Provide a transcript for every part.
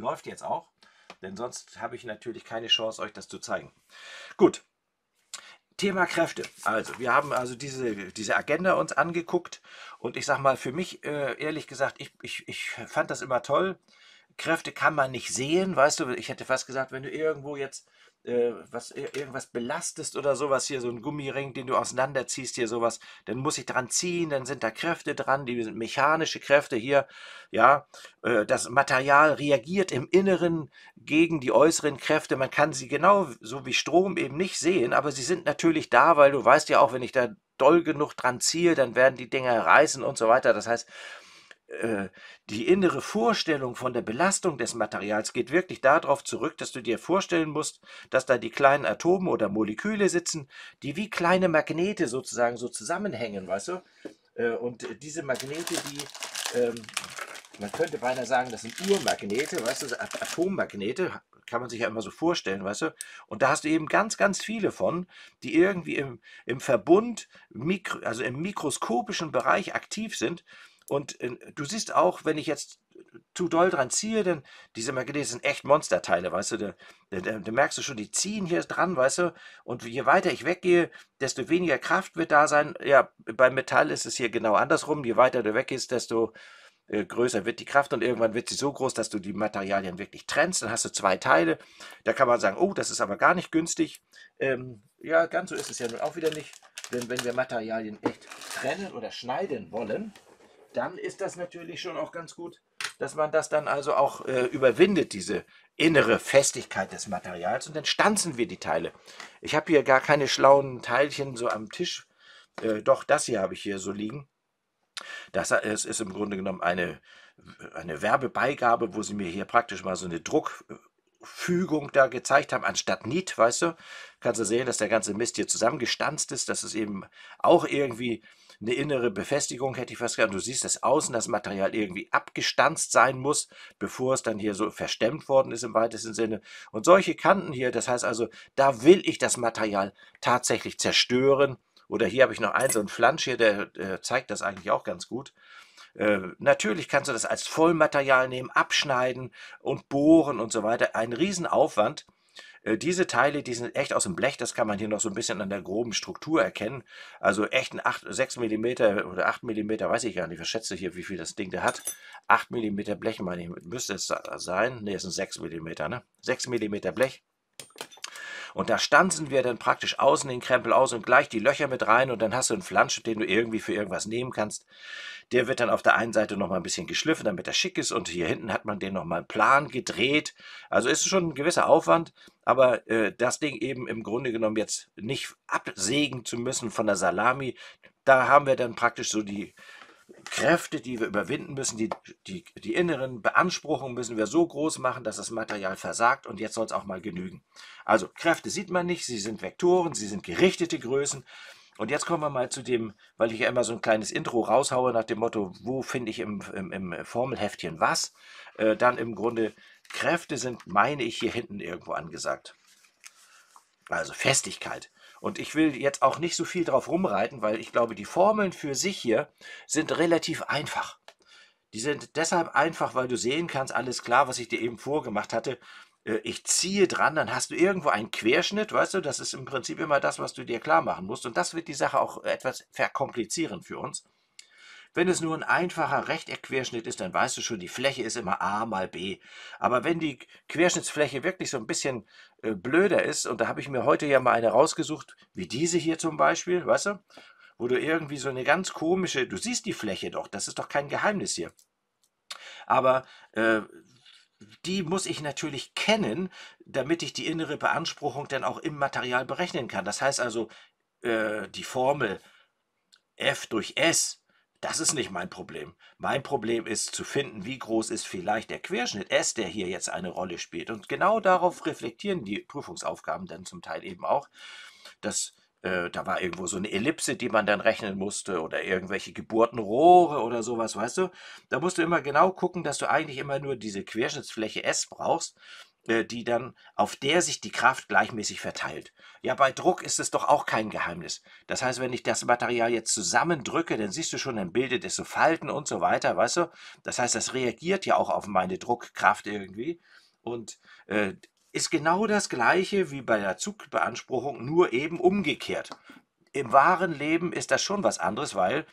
läuft jetzt auch, denn sonst habe ich natürlich keine Chance, euch das zu zeigen. Gut, Thema Kräfte. Also, wir haben also diese, diese Agenda uns angeguckt und ich sag mal, für mich, äh, ehrlich gesagt, ich, ich, ich fand das immer toll. Kräfte kann man nicht sehen, weißt du, ich hätte fast gesagt, wenn du irgendwo jetzt äh, was, irgendwas belastest oder sowas, hier so ein Gummiring, den du auseinanderziehst, hier sowas, dann muss ich dran ziehen, dann sind da Kräfte dran, die sind mechanische Kräfte hier, ja, äh, das Material reagiert im Inneren gegen die äußeren Kräfte, man kann sie genau so wie Strom eben nicht sehen, aber sie sind natürlich da, weil du weißt ja auch, wenn ich da doll genug dran ziehe, dann werden die Dinger reißen und so weiter, das heißt, äh, die innere Vorstellung von der Belastung des Materials geht wirklich darauf zurück, dass du dir vorstellen musst, dass da die kleinen Atome oder Moleküle sitzen, die wie kleine Magnete sozusagen so zusammenhängen, weißt du? Äh, und diese Magnete, die, ähm, man könnte beinahe sagen, das sind Urmagnete, weißt du, Atommagnete, kann man sich ja immer so vorstellen, weißt du? Und da hast du eben ganz, ganz viele von, die irgendwie im, im Verbund, also im mikroskopischen Bereich aktiv sind und äh, du siehst auch, wenn ich jetzt zu doll dran ziehe, denn diese Magnete sind echt Monsterteile, weißt du, da, merkst du schon, die ziehen hier dran, weißt du, und je weiter ich weggehe, desto weniger Kraft wird da sein. Ja, beim Metall ist es hier genau andersrum, je weiter du weggehst, desto äh, größer wird die Kraft und irgendwann wird sie so groß, dass du die Materialien wirklich trennst, dann hast du zwei Teile, da kann man sagen, oh, das ist aber gar nicht günstig. Ähm, ja, ganz so ist es ja nun auch wieder nicht, denn wenn wir Materialien echt trennen oder schneiden wollen, dann ist das natürlich schon auch ganz gut, dass man das dann also auch äh, überwindet, diese innere Festigkeit des Materials. Und dann stanzen wir die Teile. Ich habe hier gar keine schlauen Teilchen so am Tisch. Äh, doch, das hier habe ich hier so liegen. Das ist im Grunde genommen eine, eine Werbebeigabe, wo sie mir hier praktisch mal so eine Druck... Fügung da gezeigt haben, anstatt Niet, weißt du, kannst du sehen, dass der ganze Mist hier zusammengestanzt ist, dass es eben auch irgendwie eine innere Befestigung, hätte ich fast gesagt. Du siehst, dass außen das Material irgendwie abgestanzt sein muss, bevor es dann hier so verstemmt worden ist im weitesten Sinne. Und solche Kanten hier, das heißt also, da will ich das Material tatsächlich zerstören. Oder hier habe ich noch einen, so einen Flansch hier, der äh, zeigt das eigentlich auch ganz gut. Äh, natürlich kannst du das als Vollmaterial nehmen, abschneiden und bohren und so weiter. Ein Riesenaufwand. Äh, diese Teile, die sind echt aus dem Blech, das kann man hier noch so ein bisschen an der groben Struktur erkennen. Also echt ein 8, 6 mm oder 8 mm, weiß ich gar nicht, ich schätze hier, wie viel das Ding da hat. 8 mm Blech, meine ich, müsste es sein. Ne, es sind 6 mm, ne? 6 mm Blech. Und da stanzen wir dann praktisch außen den Krempel aus und gleich die Löcher mit rein und dann hast du einen Flansch, den du irgendwie für irgendwas nehmen kannst. Der wird dann auf der einen Seite nochmal ein bisschen geschliffen, damit er schick ist und hier hinten hat man den nochmal plan gedreht. Also ist schon ein gewisser Aufwand, aber äh, das Ding eben im Grunde genommen jetzt nicht absägen zu müssen von der Salami, da haben wir dann praktisch so die Kräfte, die wir überwinden müssen, die, die, die inneren Beanspruchungen müssen wir so groß machen, dass das Material versagt und jetzt soll es auch mal genügen. Also Kräfte sieht man nicht, sie sind Vektoren, sie sind gerichtete Größen. Und jetzt kommen wir mal zu dem, weil ich ja immer so ein kleines Intro raushaue nach dem Motto, wo finde ich im, im, im, Formelheftchen was? Äh, dann im Grunde, Kräfte sind, meine ich, hier hinten irgendwo angesagt. Also Festigkeit. Und ich will jetzt auch nicht so viel drauf rumreiten, weil ich glaube, die Formeln für sich hier sind relativ einfach. Die sind deshalb einfach, weil du sehen kannst, alles klar, was ich dir eben vorgemacht hatte. Äh, ich ziehe dran, dann hast du irgendwo einen Querschnitt, weißt du, das ist im Prinzip immer das, was du dir klar machen musst. Und das wird die Sache auch etwas verkomplizieren für uns. Wenn es nur ein einfacher Rechteckquerschnitt ist, dann weißt du schon, die Fläche ist immer a mal b. Aber wenn die Querschnittsfläche wirklich so ein bisschen äh, blöder ist, und da habe ich mir heute ja mal eine rausgesucht, wie diese hier zum Beispiel, weißt du, wo du irgendwie so eine ganz komische, du siehst die Fläche doch, das ist doch kein Geheimnis hier. Aber äh, die muss ich natürlich kennen, damit ich die innere Beanspruchung dann auch im Material berechnen kann. Das heißt also, äh, die Formel f durch s das ist nicht mein Problem. Mein Problem ist zu finden, wie groß ist vielleicht der Querschnitt S, der hier jetzt eine Rolle spielt. Und genau darauf reflektieren die Prüfungsaufgaben dann zum Teil eben auch, dass äh, da war irgendwo so eine Ellipse, die man dann rechnen musste oder irgendwelche Geburtenrohre oder sowas, weißt du? Da musst du immer genau gucken, dass du eigentlich immer nur diese Querschnittsfläche S brauchst äh, die dann, auf der sich die Kraft gleichmäßig verteilt. Ja, bei Druck ist es doch auch kein Geheimnis. Das heißt, wenn ich das Material jetzt zusammendrücke, dann siehst du schon, dann bildet es so Falten und so weiter, weißt du? Das heißt, das reagiert ja auch auf meine Druckkraft irgendwie. Und äh, ist genau das gleiche wie bei der Zugbeanspruchung, nur eben umgekehrt. Im wahren Leben ist das schon was anderes, weil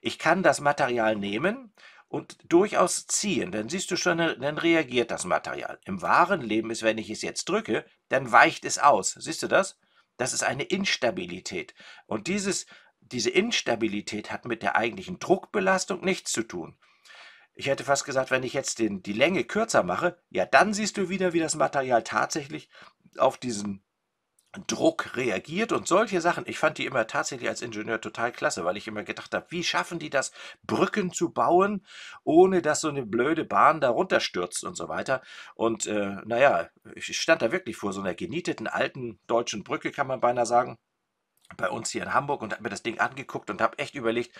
ich kann das Material nehmen und durchaus ziehen, dann siehst du schon, dann reagiert das Material. Im wahren Leben ist, wenn ich es jetzt drücke, dann weicht es aus. Siehst du das? Das ist eine Instabilität. Und dieses, diese Instabilität hat mit der eigentlichen Druckbelastung nichts zu tun. Ich hätte fast gesagt, wenn ich jetzt den, die Länge kürzer mache, ja, dann siehst du wieder, wie das Material tatsächlich auf diesen Druck reagiert und solche Sachen. Ich fand die immer tatsächlich als Ingenieur total klasse, weil ich immer gedacht habe, wie schaffen die das, Brücken zu bauen, ohne dass so eine blöde Bahn da runterstürzt und so weiter. Und äh, naja, ich stand da wirklich vor so einer genieteten alten deutschen Brücke, kann man beinahe sagen bei uns hier in Hamburg und habe mir das Ding angeguckt und habe echt überlegt,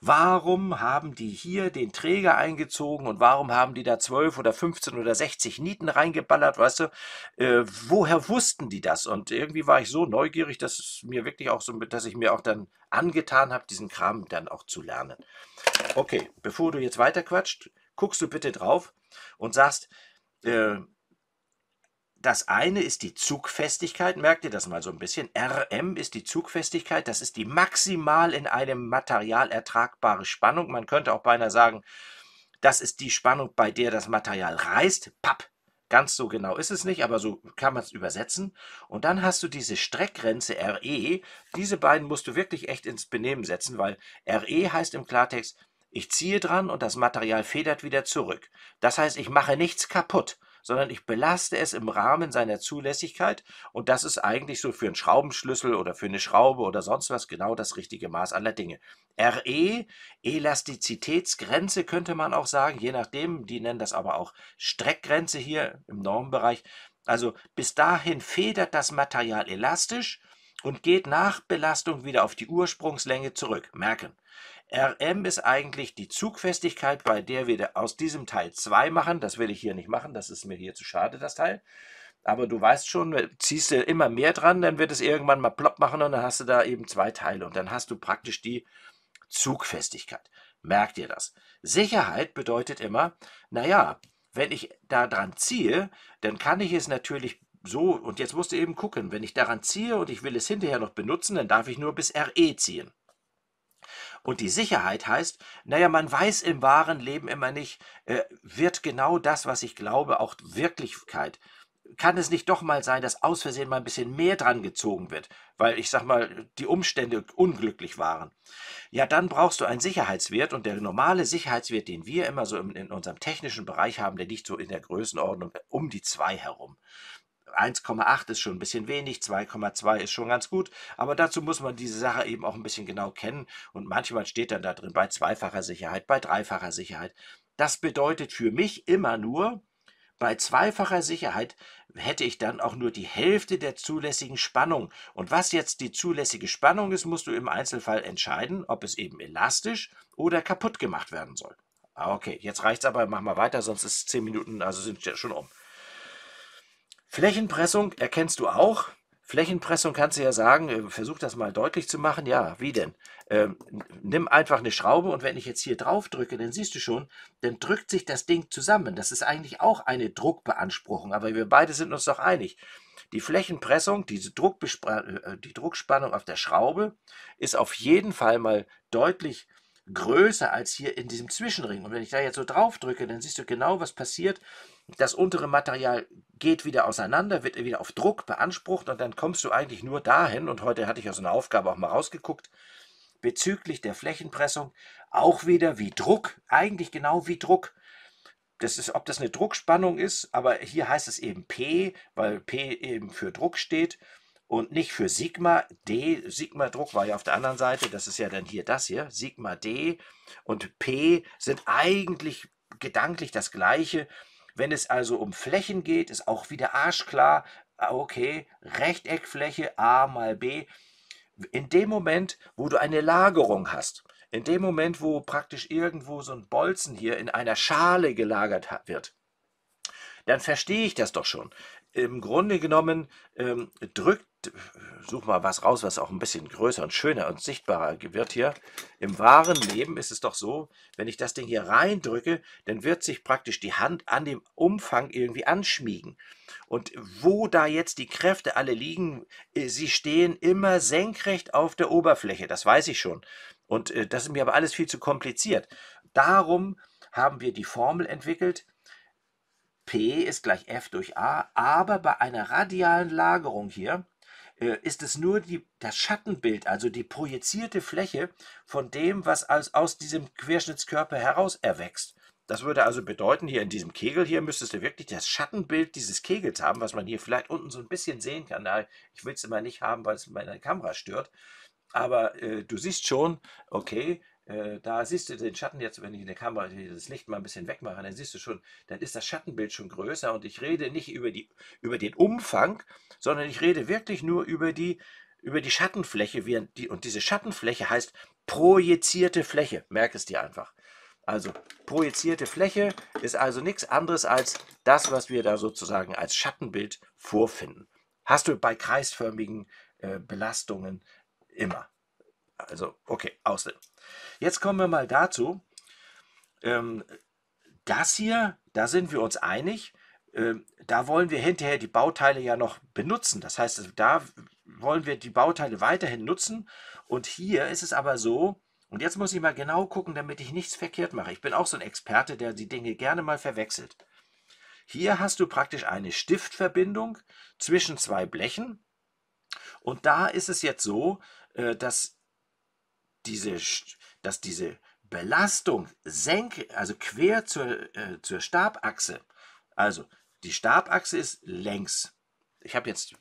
warum haben die hier den Träger eingezogen und warum haben die da 12 oder 15 oder 60 Nieten reingeballert, weißt du? Äh, woher wussten die das? Und irgendwie war ich so neugierig, dass es mir wirklich auch so, dass ich mir auch dann angetan habe, diesen Kram dann auch zu lernen. Okay, bevor du jetzt weiterquatscht, guckst du bitte drauf und sagst, äh, das eine ist die Zugfestigkeit, merkt ihr das mal so ein bisschen. RM ist die Zugfestigkeit, das ist die maximal in einem Material ertragbare Spannung. Man könnte auch beinahe sagen, das ist die Spannung, bei der das Material reißt. Papp. Ganz so genau ist es nicht, aber so kann man es übersetzen. Und dann hast du diese Streckgrenze RE. Diese beiden musst du wirklich echt ins Benehmen setzen, weil RE heißt im Klartext, ich ziehe dran und das Material federt wieder zurück. Das heißt, ich mache nichts kaputt sondern ich belaste es im Rahmen seiner Zulässigkeit und das ist eigentlich so für einen Schraubenschlüssel oder für eine Schraube oder sonst was genau das richtige Maß aller Dinge. RE, Elastizitätsgrenze könnte man auch sagen, je nachdem, die nennen das aber auch Streckgrenze hier im Normbereich. Also bis dahin federt das Material elastisch und geht nach Belastung wieder auf die Ursprungslänge zurück. Merken, Rm ist eigentlich die Zugfestigkeit, bei der wir aus diesem Teil 2 machen. Das will ich hier nicht machen, das ist mir hier zu schade, das Teil. Aber du weißt schon, äh, ziehst du immer mehr dran, dann wird es irgendwann mal plopp machen und dann hast du da eben zwei Teile und dann hast du praktisch die Zugfestigkeit. Merkt ihr das? Sicherheit bedeutet immer, naja, wenn ich da dran ziehe, dann kann ich es natürlich so, und jetzt musst du eben gucken, wenn ich daran ziehe und ich will es hinterher noch benutzen, dann darf ich nur bis RE ziehen. Und die Sicherheit heißt, naja, man weiß im wahren Leben immer nicht, äh, wird genau das, was ich glaube, auch Wirklichkeit. Kann es nicht doch mal sein, dass aus Versehen mal ein bisschen mehr dran gezogen wird, weil ich sag mal, die Umstände unglücklich waren? Ja, dann brauchst du einen Sicherheitswert und der normale Sicherheitswert, den wir immer so in, in unserem technischen Bereich haben, der liegt so in der Größenordnung um die zwei herum. 1,8 ist schon ein bisschen wenig, 2,2 ist schon ganz gut, aber dazu muss man diese Sache eben auch ein bisschen genau kennen und manchmal steht dann da drin bei zweifacher Sicherheit, bei dreifacher Sicherheit. Das bedeutet für mich immer nur, bei zweifacher Sicherheit hätte ich dann auch nur die Hälfte der zulässigen Spannung. Und was jetzt die zulässige Spannung ist, musst du im Einzelfall entscheiden, ob es eben elastisch oder kaputt gemacht werden soll. Ah, okay, jetzt reicht's aber, mach mal weiter, sonst ist zehn Minuten, also sind schon um. Flächenpressung erkennst du auch. Flächenpressung kannst du ja sagen, äh, versuch das mal deutlich zu machen. Ja, wie denn? Ähm, nimm einfach eine Schraube und wenn ich jetzt hier drauf drücke, dann siehst du schon, dann drückt sich das Ding zusammen. Das ist eigentlich auch eine Druckbeanspruchung, aber wir beide sind uns doch einig. Die Flächenpressung, diese Druckbespr äh, die Druckspannung auf der Schraube ist auf jeden Fall mal deutlich größer als hier in diesem Zwischenring. Und wenn ich da jetzt so drauf drücke, dann siehst du genau, was passiert. Das untere Material geht wieder auseinander, wird wieder auf Druck beansprucht und dann kommst du eigentlich nur dahin. Und heute hatte ich aus einer Aufgabe auch mal rausgeguckt, bezüglich der Flächenpressung auch wieder wie Druck, eigentlich genau wie Druck. Das ist, ob das eine Druckspannung ist, aber hier heißt es eben P, weil P eben für Druck steht und nicht für Sigma D. Sigma Druck war ja auf der anderen Seite, das ist ja dann hier das hier. Sigma D und P sind eigentlich gedanklich das gleiche. Wenn es also um Flächen geht, ist auch wieder arschklar, ah, okay, Rechteckfläche A mal B. In dem Moment, wo du eine Lagerung hast, in dem Moment, wo praktisch irgendwo so ein Bolzen hier in einer Schale gelagert wird, dann verstehe ich das doch schon. Im Grunde genommen ähm, drückt such mal was raus, was auch ein bisschen größer und schöner und sichtbarer wird hier. Im wahren Leben ist es doch so, wenn ich das Ding hier reindrücke, dann wird sich praktisch die Hand an dem Umfang irgendwie anschmiegen. Und wo da jetzt die Kräfte alle liegen, äh, sie stehen immer senkrecht auf der Oberfläche, das weiß ich schon. Und äh, das ist mir aber alles viel zu kompliziert. Darum haben wir die Formel entwickelt, P ist gleich F durch A, aber bei einer radialen Lagerung hier, äh, ist es nur die, das Schattenbild, also die projizierte Fläche von dem, was aus, aus diesem Querschnittskörper heraus erwächst. Das würde also bedeuten, hier in diesem Kegel hier müsstest du wirklich das Schattenbild dieses Kegels haben, was man hier vielleicht unten so ein bisschen sehen kann. Ich will es immer nicht haben, weil es meine Kamera stört. Aber äh, du siehst schon, okay, äh, da siehst du den Schatten jetzt, wenn ich in der Kamera das Licht mal ein bisschen wegmache, dann siehst du schon, dann ist das Schattenbild schon größer und ich rede nicht über, die, über den Umfang, sondern ich rede wirklich nur über die, über die Schattenfläche. Wie, die, und diese Schattenfläche heißt projizierte Fläche. Merk es dir einfach. Also projizierte Fläche ist also nichts anderes als das, was wir da sozusagen als Schattenbild vorfinden. Hast du bei kreisförmigen äh, Belastungen immer. Also, okay, außerdem. Jetzt kommen wir mal dazu. Ähm, das hier, da sind wir uns einig, ähm, da wollen wir hinterher die Bauteile ja noch benutzen. Das heißt, also, da wollen wir die Bauteile weiterhin nutzen. Und hier ist es aber so, und jetzt muss ich mal genau gucken, damit ich nichts verkehrt mache. Ich bin auch so ein Experte, der die Dinge gerne mal verwechselt. Hier hast du praktisch eine Stiftverbindung zwischen zwei Blechen. Und da ist es jetzt so, äh, dass diese dass diese Belastung senk, also quer zur, äh, zur Stabachse, also die Stabachse ist längs. Ich habe jetzt,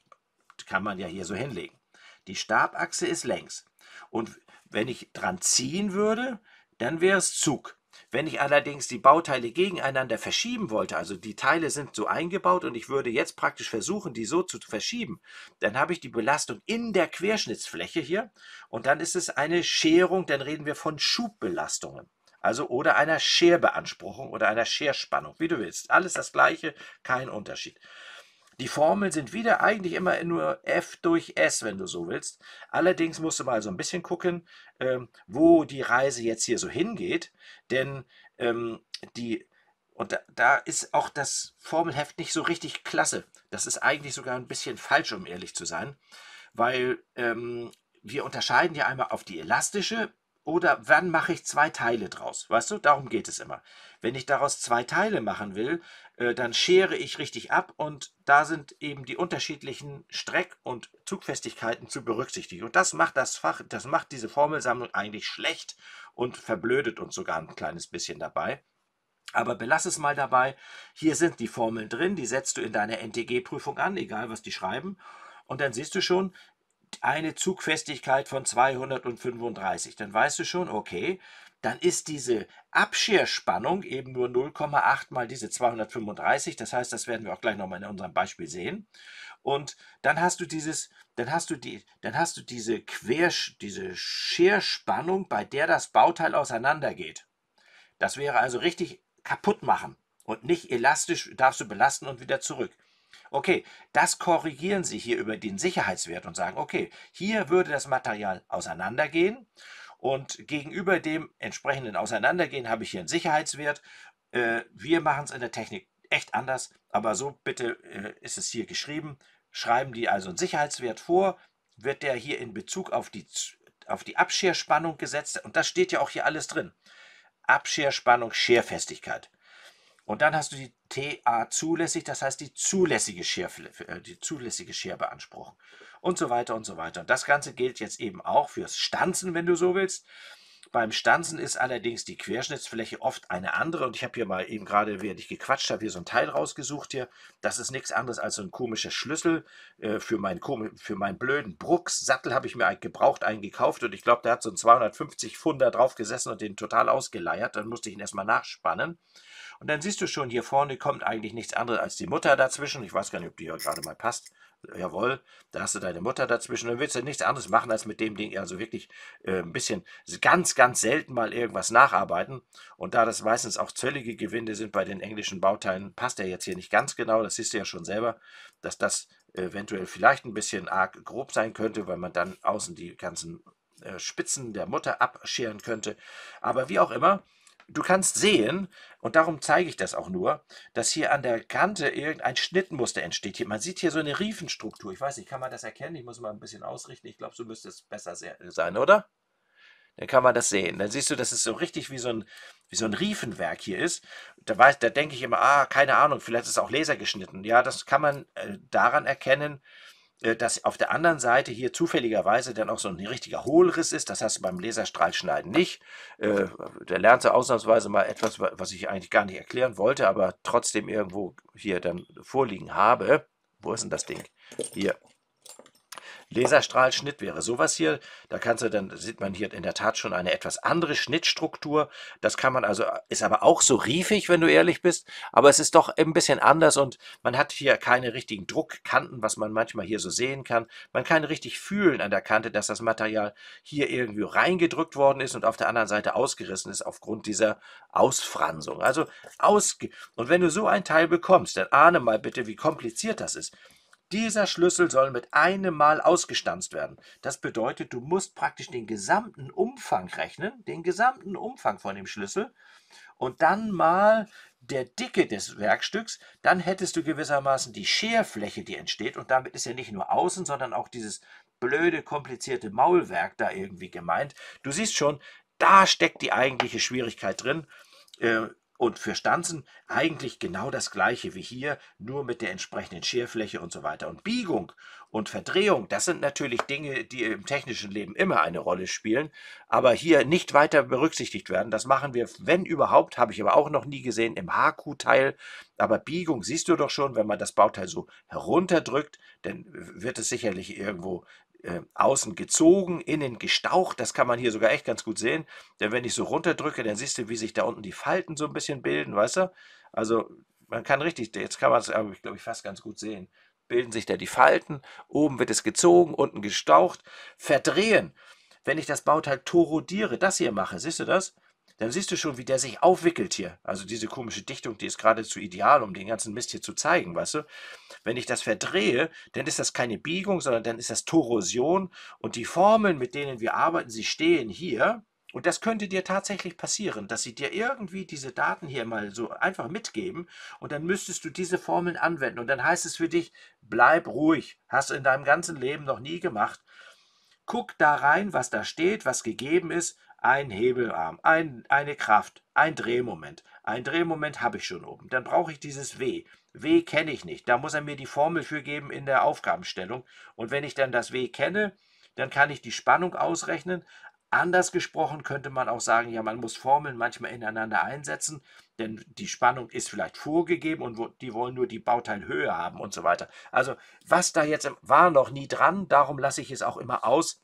kann man ja hier so hinlegen. Die Stabachse ist längs. Und wenn ich dran ziehen würde, dann wäre es Zug. Wenn ich allerdings die Bauteile gegeneinander verschieben wollte, also die Teile sind so eingebaut und ich würde jetzt praktisch versuchen, die so zu verschieben, dann habe ich die Belastung in der Querschnittsfläche hier und dann ist es eine Scherung, dann reden wir von Schubbelastungen. Also oder einer Scherbeanspruchung oder einer Scherspannung, wie du willst. Alles das gleiche, kein Unterschied. Die Formeln sind wieder eigentlich immer nur F durch S, wenn du so willst. Allerdings musst du mal so ein bisschen gucken, ähm, wo die Reise jetzt hier so hingeht, denn ähm, die und da, da, ist auch das Formelheft nicht so richtig klasse. Das ist eigentlich sogar ein bisschen falsch, um ehrlich zu sein, weil ähm, wir unterscheiden ja einmal auf die elastische oder wann mache ich zwei Teile draus? Weißt du, darum geht es immer. Wenn ich daraus zwei Teile machen will, äh, dann schere ich richtig ab und da sind eben die unterschiedlichen Streck- und Zugfestigkeiten zu berücksichtigen. Und das macht das Fach, das macht diese Formelsammlung eigentlich schlecht und verblödet uns sogar ein kleines bisschen dabei. Aber belass es mal dabei. Hier sind die Formeln drin, die setzt du in deiner NTG-Prüfung an, egal was die schreiben. Und dann siehst du schon, eine Zugfestigkeit von 235, dann weißt du schon, okay, dann ist diese Abscherspannung eben nur 0,8 mal diese 235. Das heißt, das werden wir auch gleich nochmal in unserem Beispiel sehen. Und dann hast du dieses, dann hast du die, dann hast du diese Quer, diese Scherspannung, bei der das Bauteil auseinandergeht. Das wäre also richtig kaputt machen und nicht elastisch darfst du belasten und wieder zurück. Okay, das korrigieren Sie hier über den Sicherheitswert und sagen, okay, hier würde das Material auseinandergehen und gegenüber dem entsprechenden Auseinandergehen habe ich hier einen Sicherheitswert. Äh, wir machen es in der Technik echt anders, aber so bitte äh, ist es hier geschrieben. Schreiben die also einen Sicherheitswert vor, wird der hier in Bezug auf die, auf die Abscherspannung gesetzt und das steht ja auch hier alles drin. Abscherspannung, Scherfestigkeit. Und dann hast du die TA zulässig, das heißt die zulässige, Scherfle, äh, die zulässige Scherbeanspruchung und so weiter und so weiter. Und das Ganze gilt jetzt eben auch fürs Stanzen, wenn du so willst. Beim Stanzen ist allerdings die Querschnittsfläche oft eine andere. Und ich habe hier mal eben gerade, während ich gequatscht habe, hier so ein Teil rausgesucht hier. Das ist nichts anderes als so ein komischer Schlüssel äh, für, meinen, für meinen blöden Brucks. Sattel habe ich mir einen gebraucht, einen gekauft. Und ich glaube, der hat so ein 250 Pfund da drauf gesessen und den total ausgeleiert. Dann musste ich ihn erstmal nachspannen. Und dann siehst du schon, hier vorne kommt eigentlich nichts anderes als die Mutter dazwischen. Ich weiß gar nicht, ob die hier gerade mal passt. Jawohl, da hast du deine Mutter dazwischen. Dann willst du nichts anderes machen, als mit dem Ding also wirklich äh, ein bisschen ganz, ganz selten mal irgendwas nacharbeiten. Und da das meistens auch zöllige Gewinde sind bei den englischen Bauteilen, passt der jetzt hier nicht ganz genau. Das siehst du ja schon selber, dass das eventuell vielleicht ein bisschen arg grob sein könnte, weil man dann außen die ganzen äh, Spitzen der Mutter abscheren könnte. Aber wie auch immer, Du kannst sehen, und darum zeige ich das auch nur, dass hier an der Kante irgendein Schnittmuster entsteht. Hier, man sieht hier so eine Riefenstruktur. Ich weiß nicht, kann man das erkennen? Ich muss mal ein bisschen ausrichten. Ich glaube, so müsste es besser sein, oder? Dann kann man das sehen. Dann siehst du, dass es so richtig wie so ein, wie so ein Riefenwerk hier ist. Da, weiß, da denke ich immer, ah, keine Ahnung, vielleicht ist es auch lasergeschnitten. Ja, das kann man äh, daran erkennen, äh, dass auf der anderen Seite hier zufälligerweise dann auch so ein richtiger Hohlriss ist. Das hast du beim Laserstrahlschneiden nicht. Äh, der lernte ausnahmsweise mal etwas, was ich eigentlich gar nicht erklären wollte, aber trotzdem irgendwo hier dann vorliegen habe. Wo ist denn das Ding? Hier. Laserstrahlschnitt wäre sowas hier. Da kannst du dann sieht man hier in der Tat schon eine etwas andere Schnittstruktur. Das kann man also ist aber auch so riefig, wenn du ehrlich bist. Aber es ist doch ein bisschen anders und man hat hier keine richtigen Druckkanten, was man manchmal hier so sehen kann. Man kann richtig fühlen an der Kante, dass das Material hier irgendwie reingedrückt worden ist und auf der anderen Seite ausgerissen ist aufgrund dieser Ausfransung. Also ausge und wenn du so ein Teil bekommst, dann ahne mal bitte, wie kompliziert das ist. Dieser Schlüssel soll mit einem Mal ausgestanzt werden. Das bedeutet, du musst praktisch den gesamten Umfang rechnen, den gesamten Umfang von dem Schlüssel und dann mal der Dicke des Werkstücks, dann hättest du gewissermaßen die Scherfläche, die entsteht und damit ist ja nicht nur außen, sondern auch dieses blöde, komplizierte Maulwerk da irgendwie gemeint. Du siehst schon, da steckt die eigentliche Schwierigkeit drin. Äh, und für Stanzen eigentlich genau das gleiche wie hier, nur mit der entsprechenden Scherfläche und so weiter. Und Biegung und Verdrehung, das sind natürlich Dinge, die im technischen Leben immer eine Rolle spielen, aber hier nicht weiter berücksichtigt werden. Das machen wir, wenn überhaupt, habe ich aber auch noch nie gesehen, im HQ-Teil. Aber Biegung siehst du doch schon, wenn man das Bauteil so herunterdrückt, dann wird es sicherlich irgendwo äh, außen gezogen, innen gestaucht. Das kann man hier sogar echt ganz gut sehen. Denn wenn ich so runterdrücke, dann siehst du, wie sich da unten die Falten so ein bisschen bilden, weißt du? Also man kann richtig, jetzt kann man es, glaube ich, fast ganz gut sehen. Bilden sich da die Falten, oben wird es gezogen, unten gestaucht. Verdrehen, wenn ich das Bauteil torodiere, das hier mache, siehst du das? dann siehst du schon, wie der sich aufwickelt hier. Also diese komische Dichtung, die ist geradezu ideal, um den ganzen Mist hier zu zeigen, weißt du? Wenn ich das verdrehe, dann ist das keine Biegung, sondern dann ist das Torosion und die Formeln, mit denen wir arbeiten, sie stehen hier. Und das könnte dir tatsächlich passieren, dass sie dir irgendwie diese Daten hier mal so einfach mitgeben und dann müsstest du diese Formeln anwenden und dann heißt es für dich, bleib ruhig, hast du in deinem ganzen Leben noch nie gemacht. Guck da rein, was da steht, was gegeben ist ein Hebelarm, ein, eine Kraft, ein Drehmoment. Ein Drehmoment habe ich schon oben. Dann brauche ich dieses W. W kenne ich nicht. Da muss er mir die Formel für geben in der Aufgabenstellung. Und wenn ich dann das W kenne, dann kann ich die Spannung ausrechnen. Anders gesprochen könnte man auch sagen, ja, man muss Formeln manchmal ineinander einsetzen, denn die Spannung ist vielleicht vorgegeben und die wollen nur die Bauteilhöhe haben und so weiter. Also was da jetzt war noch nie dran, darum lasse ich es auch immer aus,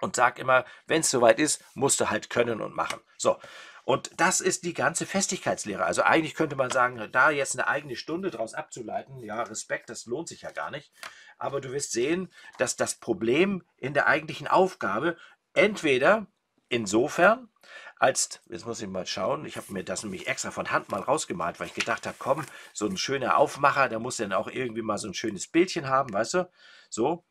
und sag immer, wenn es soweit ist, musst du halt können und machen. So. Und das ist die ganze Festigkeitslehre. Also eigentlich könnte man sagen, da jetzt eine eigene Stunde daraus abzuleiten, ja, Respekt, das lohnt sich ja gar nicht. Aber du wirst sehen, dass das Problem in der eigentlichen Aufgabe entweder insofern, als, jetzt muss ich mal schauen, ich habe mir das nämlich extra von Hand mal rausgemalt, weil ich gedacht habe, komm, so ein schöner Aufmacher, der muss dann auch irgendwie mal so ein schönes Bildchen haben, weißt du? So,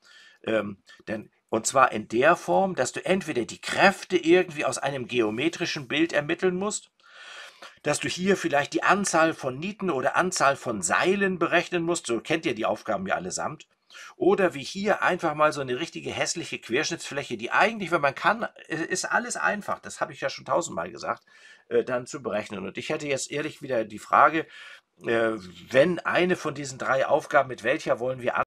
ähm, denn und zwar in der Form, dass du entweder die Kräfte irgendwie aus einem geometrischen Bild ermitteln musst, dass du hier vielleicht die Anzahl von Nieten oder Anzahl von Seilen berechnen musst, so kennt ihr die Aufgaben ja allesamt, oder wie hier einfach mal so eine richtige hässliche Querschnittsfläche, die eigentlich, wenn man kann, äh, ist alles einfach, das habe ich ja schon tausendmal gesagt, äh, dann zu berechnen. Und ich hätte jetzt ehrlich wieder die Frage, äh, wenn eine von diesen drei Aufgaben, mit welcher wollen wir anfangen?